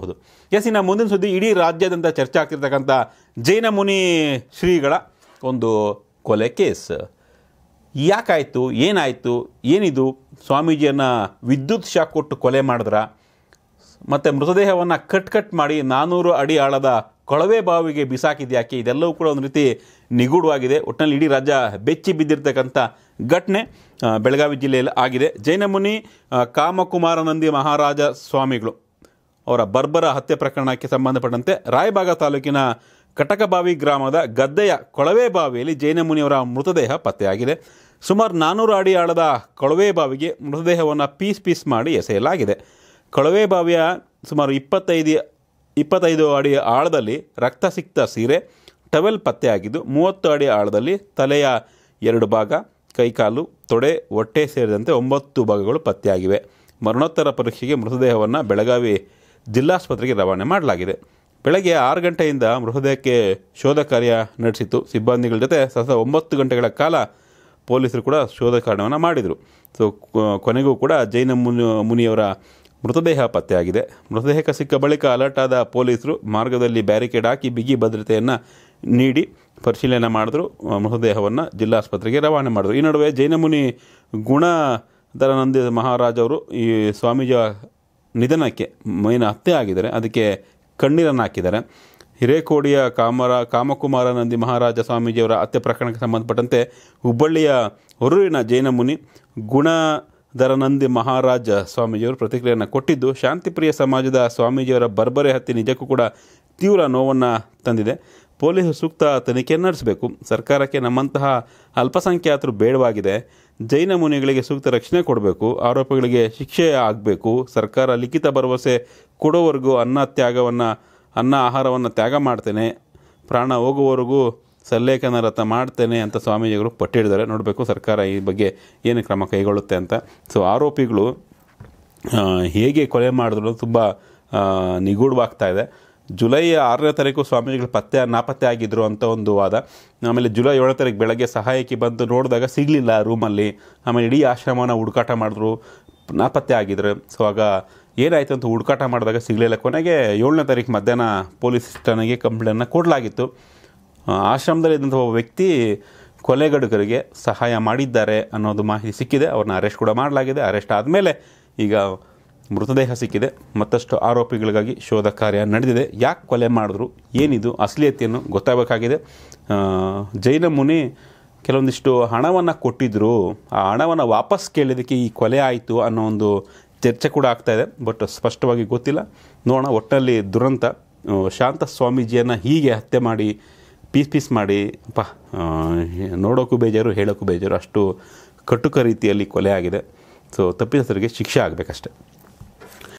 ಹೌದು ಎಸ್ ಇನ್ನು ಮುಂದಿನ ಸುದ್ದಿ ಇಡೀ ರಾಜ್ಯದಂತ ಚರ್ಚೆ ಆಗ್ತಿರ್ತಕ್ಕಂಥ ಮುನಿ ಶ್ರೀಗಳ ಒಂದು ಕೊಲೆ ಕೇಸ್ ಯಾಕಾಯಿತು ಏನಾಯಿತು ಏನಿದು ಸ್ವಾಮೀಜಿಯನ್ನು ವಿದ್ಯುತ್ ಶಾಕ್ ಕೊಟ್ಟು ಕೊಲೆ ಮಾಡಿದ್ರ ಮತ್ತು ಮೃತದೇಹವನ್ನು ಕಟ್ ಕಟ್ ಮಾಡಿ ನಾನ್ನೂರು ಅಡಿ ಆಳದ ಕೊಳವೆ ಬಾವಿಗೆ ಬಿಸಾಕಿದ್ಯಾಕೆ ಇದೆಲ್ಲವೂ ಕೂಡ ಒಂದು ರೀತಿ ನಿಗೂಢವಾಗಿದೆ ಒಟ್ಟಿನಲ್ಲಿ ಇಡೀ ರಾಜ್ಯ ಬೆಚ್ಚಿ ಬಿದ್ದಿರ್ತಕ್ಕಂಥ ಘಟನೆ ಬೆಳಗಾವಿ ಜಿಲ್ಲೆಯಲ್ಲಿ ಆಗಿದೆ ಜೈನಮುನಿ ಕಾಮಕುಮಾರನಂದಿ ಮಹಾರಾಜ ಸ್ವಾಮಿಗಳು ಅವರ ಬರ್ಬರ ಹತ್ಯೆ ಪ್ರಕರಣಕ್ಕೆ ಸಂಬಂಧಪಟ್ಟಂತೆ ರಾಯಬಾಗ ತಾಲೂಕಿನ ಕಟಕಬಾವಿ ಗ್ರಾಮದ ಗದ್ದೆಯ ಕೊಳವೆ ಬಾವಿಯಲ್ಲಿ ಜೈನಮುನಿಯವರ ಮೃತದೇಹ ಪತ್ತೆಯಾಗಿದೆ ಸುಮಾರು ನಾನ್ನೂರು ಅಡಿ ಆಳದ ಕೊಳವೆ ಬಾವಿಗೆ ಮೃತದೇಹವನ್ನು ಪೀಸ್ ಪೀಸ್ ಮಾಡಿ ಎಸೆಯಲಾಗಿದೆ ಕೊಳವೆ ಬಾವಿಯ ಸುಮಾರು ಇಪ್ಪತ್ತೈದು ಇಪ್ಪತ್ತೈದು ಅಡಿ ಆಳದಲ್ಲಿ ರಕ್ತ ಸಿಕ್ತ ಸೀರೆ ಟವೆಲ್ ಪತ್ತೆಯಾಗಿದ್ದು ಮೂವತ್ತು ಅಡಿ ಆಳದಲ್ಲಿ ತಲೆಯ ಎರಡು ಭಾಗ ಕೈಕಾಲು ತೊಡೆ ಹೊಟ್ಟೆ ಸೇರಿದಂತೆ ಒಂಬತ್ತು ಭಾಗಗಳು ಪತ್ತೆಯಾಗಿವೆ ಮರಣೋತ್ತರ ಪರೀಕ್ಷೆಗೆ ಮೃತದೇಹವನ್ನು ಬೆಳಗಾವಿ ಜಿಲ್ಲಾಸ್ಪತ್ರೆಗೆ ರವಾನೆ ಮಾಡಲಾಗಿದೆ ಬೆಳಗ್ಗೆ ಆರು ಗಂಟೆಯಿಂದ ಮೃತದೇಹಕ್ಕೆ ಶೋಧ ಕಾರ್ಯ ನಡೆಸಿತ್ತು ಸಿಬ್ಬಂದಿಗಳ ಜೊತೆ ಸತತ ಒಂಬತ್ತು ಗಂಟೆಗಳ ಕಾಲ ಪೊಲೀಸರು ಕೂಡ ಶೋಧ ಕಾರ್ಯವನ್ನು ಮಾಡಿದರು ಸೊ ಕೊನೆಗೂ ಕೂಡ ಜೈನ ಮುನಿ ಮುನಿಯವರ ಮೃತದೇಹ ಪತ್ತೆಯಾಗಿದೆ ಮೃತದೇಹ ಸಿಕ್ಕ ಬಳಿಕ ಅಲರ್ಟ್ ಆದ ಪೊಲೀಸರು ಮಾರ್ಗದಲ್ಲಿ ಬ್ಯಾರಿಕೇಡ್ ಹಾಕಿ ಬಿಗಿ ಭದ್ರತೆಯನ್ನು ನೀಡಿ ಪರಿಶೀಲನೆ ಮಾಡಿದ್ರು ಮೃತದೇಹವನ್ನು ಜಿಲ್ಲಾಸ್ಪತ್ರೆಗೆ ರವಾನೆ ಮಾಡಿದ್ರು ಈ ನಡುವೆ ಜೈನಮುನಿ ಗುಣ ದರನಂದಿ ಮಹಾರಾಜವರು ಈ ಸ್ವಾಮೀಜಿ ನಿಧನಕ್ಕೆ ಮೈನ ಹತ್ಯೆ ಆಗಿದ್ದಾರೆ ಅದಕ್ಕೆ ಕಣ್ಣೀರನ್ನು ಹಾಕಿದ್ದಾರೆ ಹಿರೇಕೋಡಿಯ ಕಾಮರ ಕಾಮಕುಮಾರ ನಂದಿ ಮಹಾರಾಜ ಸ್ವಾಮೀಜಿಯವರ ಹತ್ಯೆ ಪ್ರಕರಣಕ್ಕೆ ಸಂಬಂಧಪಟ್ಟಂತೆ ಹುಬ್ಬಳ್ಳಿಯ ಹೊರೂರಿನ ಜೈನ ಮುನಿ ನಂದಿ ಮಹಾರಾಜ ಸ್ವಾಮೀಜಿಯವರು ಪ್ರತಿಕ್ರಿಯೆಯನ್ನು ಕೊಟ್ಟಿದ್ದು ಶಾಂತಿಪ್ರಿಯ ಸಮಾಜದ ಸ್ವಾಮೀಜಿಯವರ ಬರ್ಬರೆ ಹತ್ಯೆ ನಿಜಕ್ಕೂ ಕೂಡ ತೀವ್ರ ನೋವನ್ನು ತಂದಿದೆ ಪೊಲೀಸ್ ಸೂಕ್ತ ತನಿಖೆಯನ್ನು ನಡೆಸಬೇಕು ಸರ್ಕಾರಕ್ಕೆ ನಮ್ಮಂತಹ ಅಲ್ಪಸಂಖ್ಯಾತರು ಬೇಡವಾಗಿದೆ ಜೈನ ಮುನಿಗಳಿಗೆ ಸೂಕ್ತ ರಕ್ಷಣೆ ಕೊಡಬೇಕು ಆರೋಪಿಗಳಿಗೆ ಶಿಕ್ಷೆ ಆಗಬೇಕು ಸರ್ಕಾರ ಲಿಖಿತ ಭರವಸೆ ಕೊಡೋವರೆಗೂ ಅನ್ನ ತ್ಯಾಗವನ್ನು ಅನ್ನ ಆಹಾರವನ್ನು ತ್ಯಾಗ ಮಾಡ್ತೇನೆ ಪ್ರಾಣ ಹೋಗುವವರೆಗೂ ಸಲ್ಲೇಖನ ರಥ ಮಾಡ್ತೇನೆ ಅಂತ ಸ್ವಾಮೀಜಿಗಳು ಪಟ್ಟಿಡಿದ್ದಾರೆ ನೋಡಬೇಕು ಸರ್ಕಾರ ಈ ಬಗ್ಗೆ ಏನು ಕ್ರಮ ಕೈಗೊಳ್ಳುತ್ತೆ ಅಂತ ಸೊ ಆರೋಪಿಗಳು ಹೇಗೆ ಕೊಲೆ ಮಾಡಿದ್ರು ತುಂಬ ನಿಗೂಢವಾಗ್ತಾ ಇದೆ ಜುಲೈ ಆರನೇ ತಾರೀಕು ಸ್ವಾಮೀಜಿಗಳು ಪತ್ತೆ ನಾಪತ್ತೆ ಆಗಿದ್ದರು ಅಂತ ಒಂದು ವಾದ ಆಮೇಲೆ ಜುಲೈ ಏಳನೇ ತಾರೀಕು ಬೆಳಗ್ಗೆ ಸಹಾಯಕ್ಕೆ ಬಂದು ನೋಡಿದಾಗ ಸಿಗಲಿಲ್ಲ ರೂಮಲ್ಲಿ ಆಮೇಲೆ ಇಡೀ ಆಶ್ರಮನ ಹುಡುಕಾಟ ಮಾಡಿದ್ರು ನಾಪತ್ತೆ ಆಗಿದ್ರು ಸೊ ಆಗ ಏನಾಯಿತು ಅಂತ ಹುಡುಕಾಟ ಮಾಡಿದಾಗ ಸಿಗಲಿಲ್ಲ ಕೊನೆಗೆ ಏಳನೇ ತಾರೀಕು ಮಧ್ಯಾಹ್ನ ಪೊಲೀಸ್ ಠಾಣೆಗೆ ಕಂಪ್ಲೇಂಟನ್ನು ಕೊಡಲಾಗಿತ್ತು ಆಶ್ರಮದಲ್ಲಿ ಇದ್ದಂಥ ಒಬ್ಬ ವ್ಯಕ್ತಿ ಕೊಲೆಗಡುಗರಿಗೆ ಸಹಾಯ ಮಾಡಿದ್ದಾರೆ ಅನ್ನೋದು ಮಾಹಿತಿ ಸಿಕ್ಕಿದೆ ಅವ್ರನ್ನ ಅರೆಸ್ಟ್ ಕೂಡ ಮಾಡಲಾಗಿದೆ ಅರೆಸ್ಟ್ ಆದಮೇಲೆ ಈಗ ಮೃತದೇಹ ಸಿಕ್ಕಿದೆ ಮತ್ತಷ್ಟು ಆರೋಪಿಗಳಿಗಾಗಿ ಶೋಧ ಕಾರ್ಯ ನಡೆದಿದೆ ಯಾಕೆ ಕೊಲೆ ಮಾಡಿದ್ರು ಏನಿದು ಅಸಲಿಯತೆಯನ್ನು ಗೊತ್ತಾಗಬೇಕಾಗಿದೆ ಜೈನ ಮುನಿ ಕೆಲವೊಂದಿಷ್ಟು ಹಣವನ್ನು ಕೊಟ್ಟಿದ್ದರು ಆ ಹಣವನ್ನು ವಾಪಸ್ ಕೇಳಿದ್ದಕ್ಕೆ ಈ ಕೊಲೆ ಆಯಿತು ಅನ್ನೋ ಒಂದು ಚರ್ಚೆ ಕೂಡ ಆಗ್ತಾಯಿದೆ ಬಟ್ ಸ್ಪಷ್ಟವಾಗಿ ಗೊತ್ತಿಲ್ಲ ನೋಡೋಣ ಒಟ್ಟಿನಲ್ಲಿ ದುರಂತ ಶಾಂತ ಸ್ವಾಮೀಜಿಯನ್ನು ಹೀಗೆ ಹತ್ಯೆ ಮಾಡಿ ಪೀಸ್ ಪೀಸ್ ಮಾಡಿ ಪ ನೋಡೋಕ್ಕೂ ಬೇಜಾರು ಹೇಳೋಕ್ಕೂ ಬೇಜಾರು ಅಷ್ಟು ಕಟುಕ ರೀತಿಯಲ್ಲಿ ಕೊಲೆ ಆಗಿದೆ ಸೊ ತಪ್ಪಿತಸ್ಥರಿಗೆ ಶಿಕ್ಷೆ ಆಗಬೇಕಷ್ಟೆ